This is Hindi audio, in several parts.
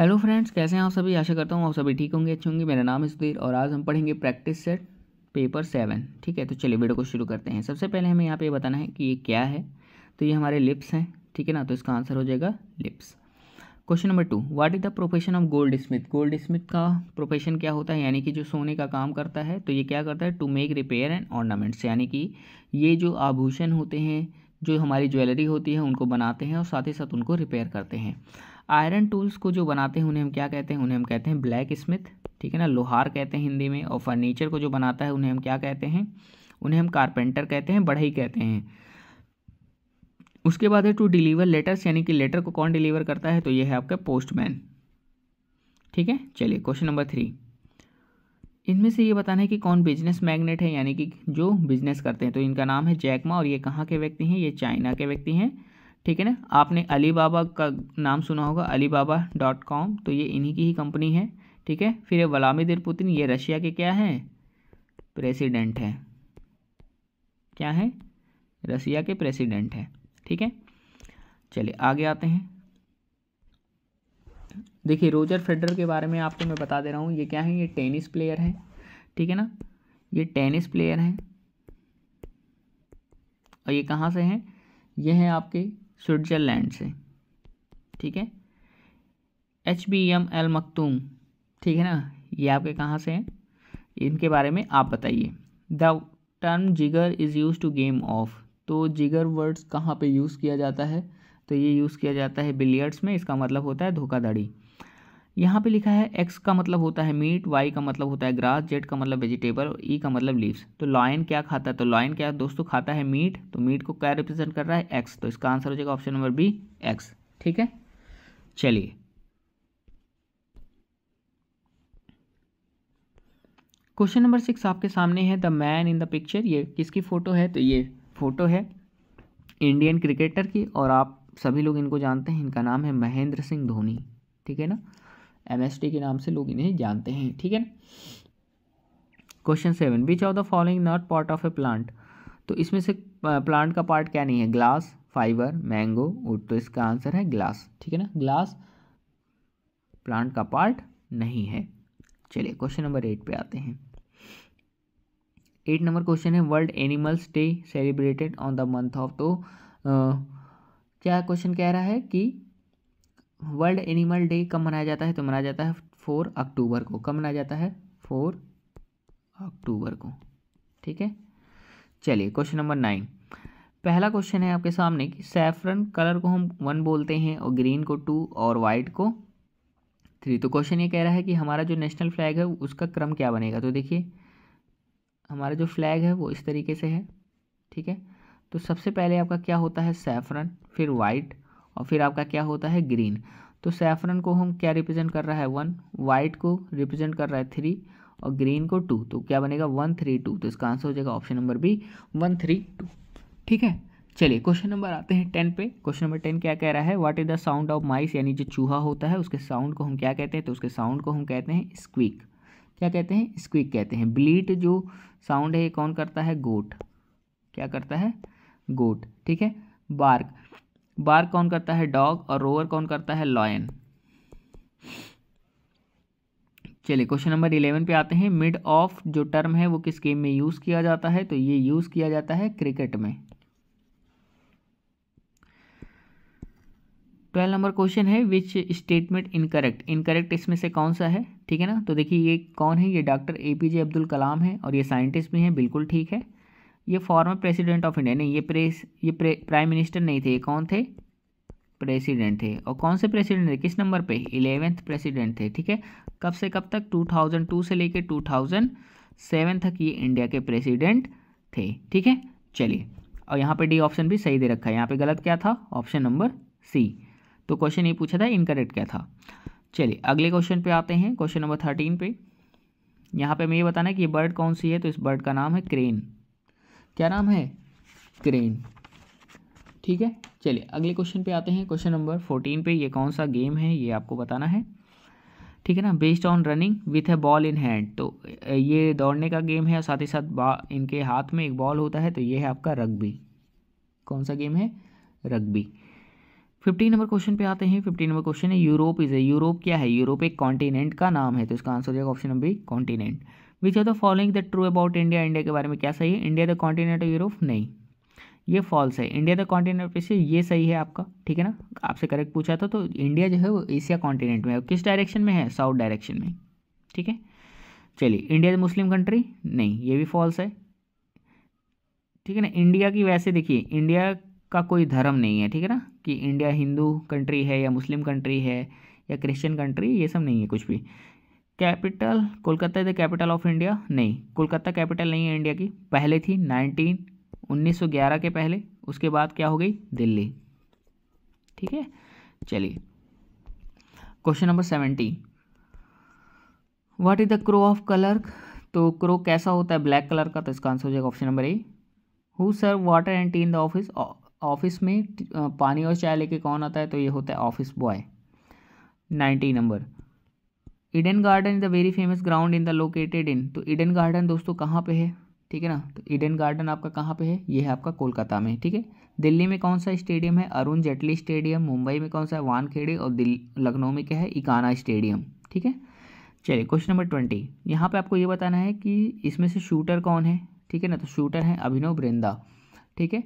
हेलो फ्रेंड्स कैसे हैं आप सभी आशा करता हूँ आप सभी ठीक होंगे अच्छे होंगे मेरा नाम है सुधीर और आज हम पढ़ेंगे प्रैक्टिस सेट पेपर सेवन ठीक है तो चलिए वीडियो को शुरू करते हैं सबसे पहले हमें यहाँ पे बताना है कि ये क्या है तो ये हमारे लिप्स हैं ठीक है ना तो इसका आंसर हो जाएगा लिप्स question number two what is the profession of goldsmith goldsmith का प्रोफेशन क्या होता है यानी कि जो सोने का काम करता है तो ये क्या करता है to make repair and ornaments यानी कि ये जो आभूषण होते हैं जो हमारी ज्वेलरी होती है उनको बनाते हैं और साथ ही साथ उनको रिपेयर करते हैं आयरन टूल्स को जो बनाते हैं उन्हें हम क्या कहते हैं उन्हें हम कहते हैं ब्लैक स्मिथ ठीक है ना लोहार कहते हैं हिंदी में और फर्नीचर को जो बनाता है उन्हें हम क्या कहते हैं उन्हें हम कारपेंटर कहते हैं बढ़ई कहते हैं उसके बाद है टू डिलीवर लेटर्स यानी कि लेटर को कौन डिलीवर करता है तो ये है आपका पोस्टमैन ठीक है चलिए क्वेश्चन नंबर थ्री इनमें से ये बताना है कि कौन बिजनेस मैग्नेट है यानी कि जो बिजनेस करते हैं तो इनका नाम है जैकमा और ये कहाँ के व्यक्ति हैं ये चाइना के व्यक्ति हैं ठीक है ना आपने अली बाबा का नाम सुना होगा अली बाबा डॉट कॉम तो ये इन्हीं की ही कंपनी है ठीक है फिर ये व्लादिमिर पुतिन ये रशिया के क्या हैं प्रेसिडेंट हैं क्या है रसिया के प्रेसिडेंट हैं ठीक है चलिए आगे आते हैं देखिए रोजर फेडरर के बारे में आपको मैं बता दे रहा हूँ ये क्या है ये टेनिस प्लेयर है ठीक है ना ये टेनिस प्लेयर हैं और ये कहाँ से हैं ये हैं आपके स्विट्ज़रलैंड से ठीक है एच बी एम एल मखतूम ठीक है ना ये आपके कहाँ से हैं इनके बारे में आप बताइए the term jigger is use to game of तो जिगर वर्ड्स कहाँ पे यूज़ किया जाता है तो ये यूज़ किया जाता है बिलियर्ड्स में इसका मतलब होता है धोखाधड़ी यहाँ पे लिखा है एक्स का मतलब होता है मीट वाई का मतलब होता है ग्रास जेड का मतलब वेजिटेबल और ई का मतलब लीव्स तो लॉयन क्या खाता है तो लॉयन क्या दोस्तों खाता है मीट तो मीट को क्या रिप्रेजेंट कर रहा है एक्स तो इसका आंसर हो जाएगा ऑप्शन नंबर बी एक्स ठीक है चलिए क्वेश्चन नंबर सिक्स आपके सामने है the man in the picture ये किसकी फ़ोटो है तो ये फ़ोटो है इंडियन क्रिकेटर की और आप सभी लोग इनको जानते हैं इनका नाम है महेंद्र सिंह धोनी ठीक है ना एम के नाम से लोग इन्हें जानते हैं ठीक है question seven which of the following not part of a plant तो इसमें से प्लांट का पार्ट क्या नहीं है ग्लास फाइबर मैंगो वुड तो इसका आंसर है ग्लास ठीक है ना ग्लास प्लांट का पार्ट नहीं है चलिए क्वेश्चन नंबर एट पे आते हैं एट नंबर क्वेश्चन है world animals day celebrated on the month of तो आ, क्या क्वेश्चन कह रहा है कि वर्ल्ड एनिमल डे कब मनाया जाता है तो मनाया जाता है फोर अक्टूबर को कब मनाया जाता है फोर अक्टूबर को ठीक है चलिए क्वेश्चन नंबर नाइन पहला क्वेश्चन है आपके सामने कि सैफरन कलर को हम वन बोलते हैं और ग्रीन को टू और वाइट को थ्री तो क्वेश्चन ये कह रहा है कि हमारा जो नेशनल फ्लैग है उसका क्रम क्या बनेगा तो देखिए हमारा जो फ्लैग है वो इस तरीके से है ठीक है तो सबसे पहले आपका क्या होता है सैफरन फिर वाइट और फिर आपका क्या होता है ग्रीन तो सेफ्रन को हम क्या रिप्रेजेंट कर रहा है वन वाइट को रिप्रेजेंट कर रहा है थ्री और ग्रीन को टू तो क्या बनेगा वन थ्री टू तो इसका आंसर हो जाएगा option number B one three two ठीक है चलिए क्वेश्चन नंबर आते हैं टेन पे क्वेश्चन नंबर टेन क्या कह रहा है what is the sound of mice यानी जो चूहा होता है उसके साउंड को हम क्या कहते हैं तो उसके साउंड को हम कहते हैं स्क्वीक क्या कहते हैं स्क्वीक कहते हैं ब्लीट जो साउंड है ये कौन करता है गोट क्या करता है गोट ठीक है बार्क बार कौन करता है डॉग और रोवर कौन करता है लॉयन चलिए क्वेश्चन नंबर इलेवन पे आते हैं मिड ऑफ जो टर्म है वो किस गेम में यूज़ किया जाता है तो ये यूज़ किया जाता है क्रिकेट में ट्वेल्व नंबर क्वेश्चन है विच स्टेटमेंट इनकरेक्ट इनकरेक्ट इसमें से कौन सा है ठीक है ना तो देखिए ये कौन है ये doctor A P J Abdul Kalam है और ये साइंटिस्ट भी हैं बिल्कुल ठीक है ये फॉर्मर प्रेसिडेंट ऑफ इंडिया नहीं ये प्रेस ये प्राइम मिनिस्टर नहीं थे ये कौन थे प्रेसिडेंट थे और कौन से प्रेसिडेंट थे किस नंबर पे इलेवेंथ प्रेसिडेंट थे ठीक है कब से कब तक 2002 से लेके 2007 तक ये इंडिया के प्रेसिडेंट थे ठीक है चलिए और यहाँ पे डी ऑप्शन भी सही दे रखा है यहाँ पे गलत क्या था ऑप्शन नंबर सी तो क्वेश्चन ये पूछा था इनकरेक्ट क्या था चलिए अगले क्वेश्चन पर आते हैं क्वेश्चन नंबर थर्टीन पे यहाँ पर हमें ये बताना है कि ये बर्ड कौन सी है तो इस बर्ड का नाम है क्रेन क्या नाम है क्रेन ठीक है चलिए अगले क्वेश्चन पे आते हैं क्वेश्चन नंबर फोर्टीन पे ये कौन सा गेम है ये आपको बताना है ठीक है ना based on running with a ball in hand तो ये दौड़ने का गेम है और साथ ही साथ इनके हाथ में एक बॉल होता है तो ये है आपका रग्बी कौन सा गेम है रग्बी फिफ्टीन नंबर क्वेश्चन पे आते हैं फिफ्टीन नंबर क्वेश्चन है यूरोप इज ए यूरोप क्या है यूरोप एक कॉन्टिनेंट का नाम है तो इसका आंसर हो जाएगा option number continent which are the following the true about India India के बारे में क्या सही है India the continent of Europe नहीं ये फॉल्स है इंडिया द कॉन्टिनेंट पे से ये सही है आपका ठीक है ना आपसे करेक्ट पूछा था तो इंडिया जो है वो एशिया कॉन्टिनेंट में है किस डायरेक्शन में है साउथ डायरेक्शन में ठीक है चलिए इंडिया द मुस्लिम कंट्री नहीं ये भी फॉल्स है ठीक है ना इंडिया की वैसे देखिए इंडिया का कोई धर्म नहीं है ठीक है ना कि इंडिया हिंदू कंट्री है या मुस्लिम कंट्री है या क्रिश्चियन कंट्री ये सब नहीं है कुछ भी capital Kolkata is the capital of India नहीं कोलकाता कैपिटल नहीं है इंडिया की पहले थी नाइनटीन 1911 के पहले उसके बाद क्या हो गई दिल्ली ठीक है चलिए question number seventeen what is the crow of colour तो क्रो कैसा होता है ब्लैक कलर का तो इसका आंसर हो जाएगा option number A who serve water and tea in the office office में पानी और चाय लेके कौन आता है तो ये होता है office boy nineteen number Eden garden is the very famous ground in the located in तो इडन गार्डन दोस्तों कहाँ पे है ठीक है ना तो इडन गार्डन आपका कहाँ पे है ये है आपका कोलकाता में ठीक है दिल्ली में कौन सा स्टेडियम है अरुण जेटली स्टेडियम मुंबई में कौन सा है वानखेड़े और लखनऊ में क्या है इकाना स्टेडियम ठीक है चलिए क्वेश्चन नंबर ट्वेंटी यहाँ पे आपको ये बताना है कि इसमें से शूटर कौन है ठीक है ना तो शूटर हैं अभिनव ब्रिंदा ठीक है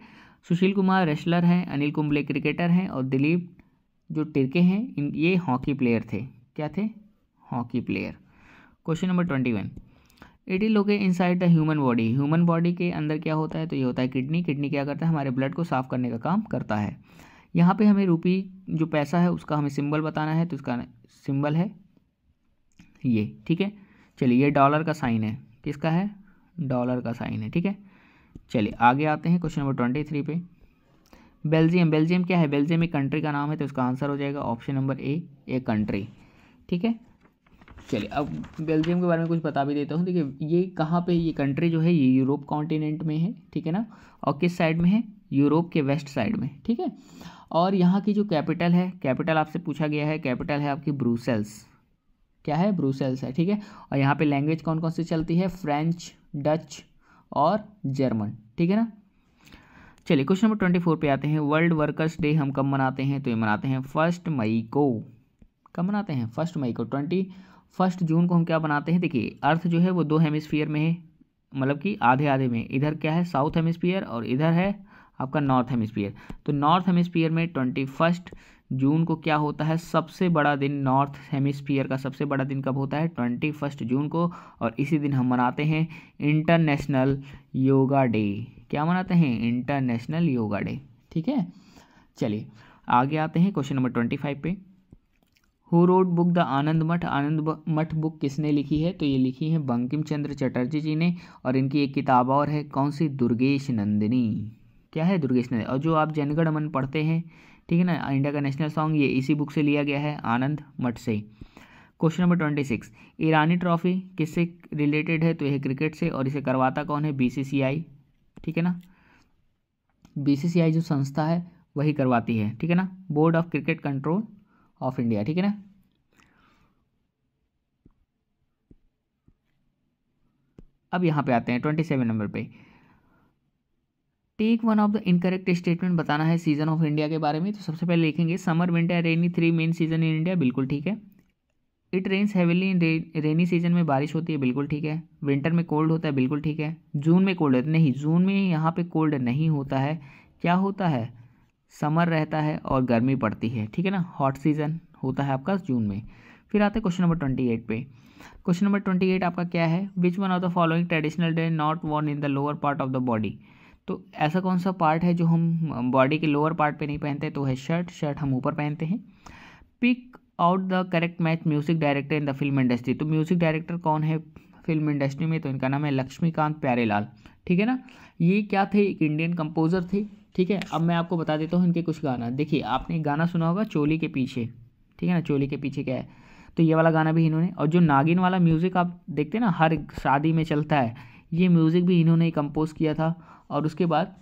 सुशील कुमार रेस्लर हैं अनिल कुंबले क्रिकेटर हैं और दिलीप जो टिरके हैं इन ये हॉकी प्लेयर थे क्या थे hockey player question number twenty one it is locate inside the human body human body के अंदर क्या होता है तो ये होता है किडनी किडनी क्या करता है हमारे ब्लड को साफ करने का काम करता है यहाँ पे हमें रूपी जो पैसा है उसका हमें सिंबल बताना है तो इसका सिंबल है ये ठीक है चलिए ये डॉलर का साइन है किसका है डॉलर का साइन है ठीक है चलिए आगे आते हैं क्वेश्चन नंबर ट्वेंटी थ्री पे बेल्जियम बेल्जियम क्या है बेल्जियम एक कंट्री का नाम है तो इसका आंसर हो जाएगा option number A a country ठीक है चलिए अब बेल्जियम के बारे में कुछ बता भी देता हूँ देखिए ये कहाँ पे ये कंट्री जो है ये यूरोप कॉन्टिनेंट में है ठीक है ना और किस साइड में है यूरोप के वेस्ट साइड में ठीक है और यहाँ की जो कैपिटल है कैपिटल आपसे पूछा गया है कैपिटल है आपकी ब्रूसेल्स क्या है ब्रूसेल्स है ठीक है और यहाँ पर लैंग्वेज कौन कौन सी चलती है फ्रेंच डच और जर्मन ठीक है ना चलिए क्वेश्चन नंबर ट्वेंटी फोर पे आते हैं वर्ल्ड वर्कर्स डे हम कब मनाते हैं तो ये मनाते हैं फर्स्ट मई को कब मनाते हैं फर्स्ट मई को ट्वेंटी फर्स्ट जून को हम क्या बनाते हैं देखिए अर्थ जो है वो दो हेमिस्फीयर में है मतलब कि आधे आधे में इधर क्या है साउथ हेमिस्फीयर और इधर है आपका नॉर्थ हेमिस्फीयर तो नॉर्थ हेमिस्फीयर में ट्वेंटी फर्स्ट जून को क्या होता है सबसे बड़ा दिन नॉर्थ हेमिस्फीयर का सबसे बड़ा दिन कब होता है ट्वेंटी फर्स्ट जून को और इसी दिन हम मनाते हैं इंटरनेशनल योगा डे क्या मनाते हैं इंटरनेशनल योगा डे ठीक है चलिए आगे आते हैं क्वेश्चन नंबर ट्वेंटी फाइव पे who wrote book the Anand Math Anand मठ बुक किसने लिखी है तो ये लिखी है बंकिम चंद्र चटर्जी जी ने और इनकी एक किताब और है कौन सी दुर्गेश नंदिनी क्या है दुर्गेश नंदिनी और जो आप जनगण मन पढ़ते हैं ठीक है ना इंडिया का नेशनल सॉन्ग ये इसी बुक से लिया गया है आनंद मठ से question number twenty six Irani trophy किससे रिलेटेड है तो यह क्रिकेट से और इसे करवाता कौन है बी ठीक है ना बी जो संस्था है वही करवाती है ठीक है ना board of cricket control of India ठीक है ना अब यहां पे आते हैं ट्वेंटी सेवन नंबर पे take one of the incorrect statement बताना है सीजन ऑफ इंडिया के बारे में तो सबसे पहले लिखेंगे summer winter rainy three main season in India बिल्कुल ठीक है it rains heavily in rainy season में बारिश होती है बिल्कुल ठीक है विंटर में कोल्ड होता है बिल्कुल ठीक है जून में कोल्ड होता है नहीं जून में यहाँ पे कोल्ड नहीं होता है क्या होता है समर रहता है और गर्मी पड़ती है ठीक है ना हॉट सीज़न होता है आपका जून में फिर आते हैं क्वेश्चन नंबर ट्वेंटी एट पे क्वेश्चन नंबर ट्वेंटी एट आपका क्या है which one of the following traditional day not worn in the lower part of the body तो ऐसा कौन सा पार्ट है जो हम बॉडी के लोअर पार्ट पे नहीं पहनते तो है शर्ट शर्ट हम ऊपर पहनते हैं pick out the correct match music director in the film industry तो म्यूज़िक डायरेक्टर कौन है फिल्म इंडस्ट्री में तो इनका नाम है लक्ष्मीकांत प्यारेलाल ठीक है ना ये क्या थे एक इंडियन कंपोज़र थे ठीक है अब मैं आपको बता देता हूँ इनके कुछ गाना देखिए आपने एक गाना सुना होगा चोली के पीछे ठीक है ना चोली के पीछे क्या है तो ये वाला गाना भी इन्होंने और जो नागिन वाला म्यूज़िक आप देखते हैं ना हर शादी में चलता है ये म्यूज़िक भी इन्होंने कंपोज़ किया था और उसके बाद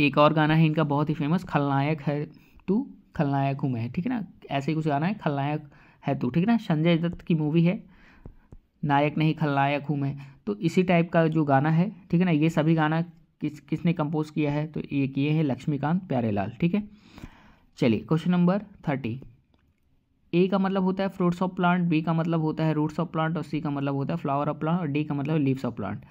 एक और गाना है इनका बहुत ही फेमस खलनायक है तू खलनायक हूँ मैं ठीक है ना ऐसे ही कुछ गाना है खलनायक है तू ठीक है ना संजय दत्त की मूवी है नायक नहीं खलनायक हूँ मैं तो इसी टाइप का जो गाना है ठीक है ना ये सभी गाना किस किसने कंपोज किया है तो ये किए हैं लक्ष्मीकांत प्यारेलाल ठीक है चलिए क्वेश्चन नंबर थर्टी ए का मतलब होता है फ्रूट्स ऑफ प्लांट बी का मतलब होता है रूट्स ऑफ प्लांट और सी का मतलब होता है फ्लावर ऑफ प्लांट और डी का मतलब लीव्स ऑफ प्लांट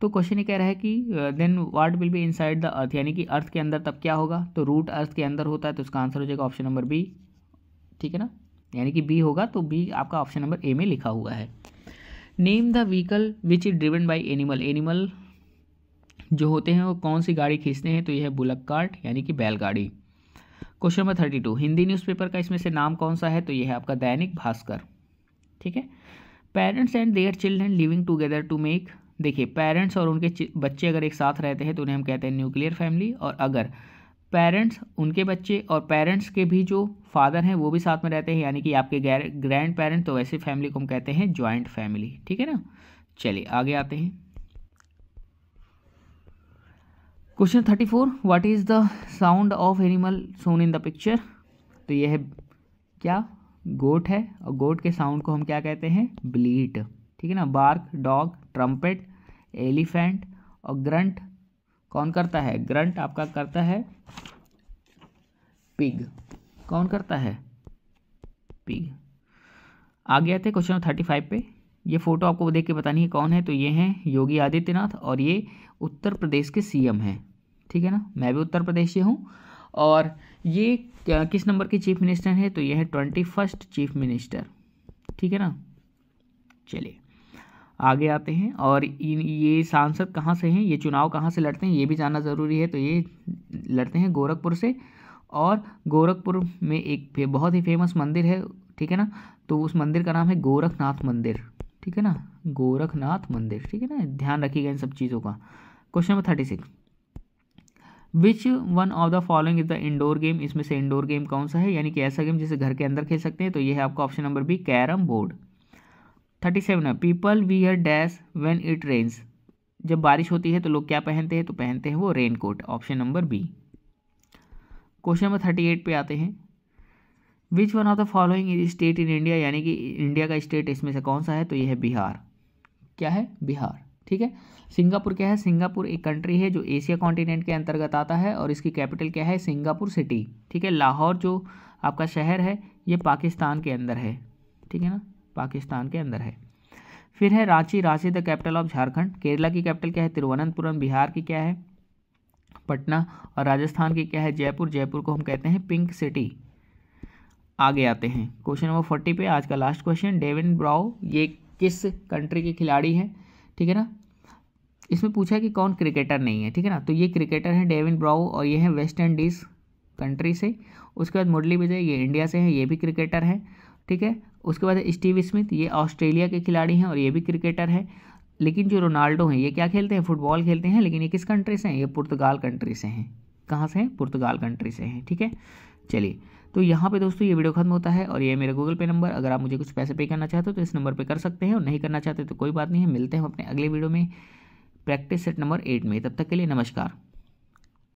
तो क्वेश्चन ये कह रहा है कि then what will be inside the earth यानी कि अर्थ के अंदर तब क्या होगा तो रूट अर्थ के अंदर होता है तो उसका आंसर हो जाएगा ऑप्शन नंबर बी ठीक है ना यानी कि बी होगा तो बी आपका ऑप्शन नंबर ए में लिखा हुआ है name the vehicle which is driven by animal animal जो होते हैं वो कौन सी गाड़ी खींचते हैं तो यह है बुलक कार्ट यानी कि बैलगाड़ी question number thirty two Hindi newspaper का इसमें से नाम कौन सा है तो यह है आपका दैनिक भास्कर ठीक है parents and their children living together to make देखिए पेरेंट्स और उनके बच्चे अगर एक साथ रहते हैं तो उन्हें हम कहते हैं न्यूक्लियर फैमिली और अगर पेरेंट्स उनके बच्चे और पेरेंट्स के भी जो फादर हैं वो भी साथ में रहते हैं यानी कि आपके ग्रैंड पेरेंट तो वैसे फैमिली को हम कहते हैं ज्वाइंट फैमिली ठीक है ना चलिए आगे आते हैं question thirty four what is the sound of animal shown in the picture तो यह है क्या गोट है और गोट के साउंड को हम क्या कहते हैं ब्लीट ठीक है ना बार्क डॉग ट्रम्पेट एलिफेंट और ग्रंट कौन करता है ग्रंट आपका करता है पिग कौन करता है पिग आ गया थे क्वेश्चन थर्टी फाइव पे ये फ़ोटो आपको देख के बतानी है कौन है तो ये हैं योगी आदित्यनाथ और ये उत्तर प्रदेश के सीएम हैं ठीक है ना मैं भी उत्तर प्रदेश से हूँ और ये किस नंबर के चीफ मिनिस्टर हैं तो ये है ट्वेंटी फर्स्ट चीफ मिनिस्टर ठीक है ना चलिए आगे आते हैं और ये सांसद कहाँ से हैं ये चुनाव कहाँ से लड़ते हैं ये भी जानना ज़रूरी है तो ये लड़ते हैं गोरखपुर से और गोरखपुर में एक बहुत ही फेमस मंदिर है ठीक है ना तो उस मंदिर का नाम है गोरखनाथ मंदिर ठीक है ना गोरखनाथ मंदिर ठीक है ना ध्यान रखिएगा इन सब चीज़ों का question number thirty six which one of the following is the indoor game इसमें से इंडोर गेम कौन सा है यानी कि ऐसा गेम जिसे घर के अंदर खेल सकते हैं तो ये है आपका option number B carrom board thirty seven है people we her dash when it rains जब बारिश होती है तो लोग क्या पहनते हैं तो पहनते हैं वो raincoat option number B question number thirty eight पे आते हैं which one of the following state in India यानी कि इंडिया का स्टेट इसमें से कौन सा है तो यह है बिहार क्या है बिहार ठीक है सिंगापुर क्या है सिंगापुर एक कंट्री है जो एशिया कॉन्टिनेंट के अंतर्गत आता है और इसकी कैपिटल क्या है सिंगापुर सिटी ठीक है लाहौर जो आपका शहर है ये पाकिस्तान के अंदर है ठीक है ना पाकिस्तान के अंदर है फिर है Ranchi Ranchi the capital of Jharkhand Kerala की कैपिटल क्या है तिरुवनंतपुरम बिहार की क्या है पटना और राजस्थान की क्या है जयपुर जयपुर को हम कहते हैं पिंक सिटी आगे आते हैं क्वेश्चन नंबर फोर्टी पे आज का लास्ट क्वेश्चन डेविन ब्राउ ये किस कंट्री के खिलाड़ी हैं ठीक है ना इसमें पूछा कि कौन क्रिकेटर नहीं है ठीक है ना तो ये क्रिकेटर हैं डेविन ब्राउ और ये हैं वेस्ट इंडीज़ कंट्री से उसके बाद मुरली विजय ये इंडिया से हैं ये भी क्रिकेटर हैं ठीक है उसके बाद स्टीव स्मिथ ये ऑस्ट्रेलिया के खिलाड़ी हैं और ये भी क्रिकेटर है लेकिन जो रोनाल्डो हैं ये क्या खेलते हैं फुटबॉल खेलते हैं लेकिन ये किस कंट्री से हैं ये पुर्तगाल कंट्री से हैं कहाँ से हैं पुर्तगाल कंट्री से हैं ठीक है चलिए तो यहाँ पे दोस्तों ये वीडियो खत्म होता है और ये मेरा गूगल पे नंबर अगर आप मुझे कुछ पैसे पे करना चाहते हो तो इस नंबर पर कर सकते हैं और नहीं करना चाहते तो कोई बात नहीं है मिलते हैं अपने अगले वीडियो में प्रैक्टिस सेट नंबर एट में तब तक के लिए नमस्कार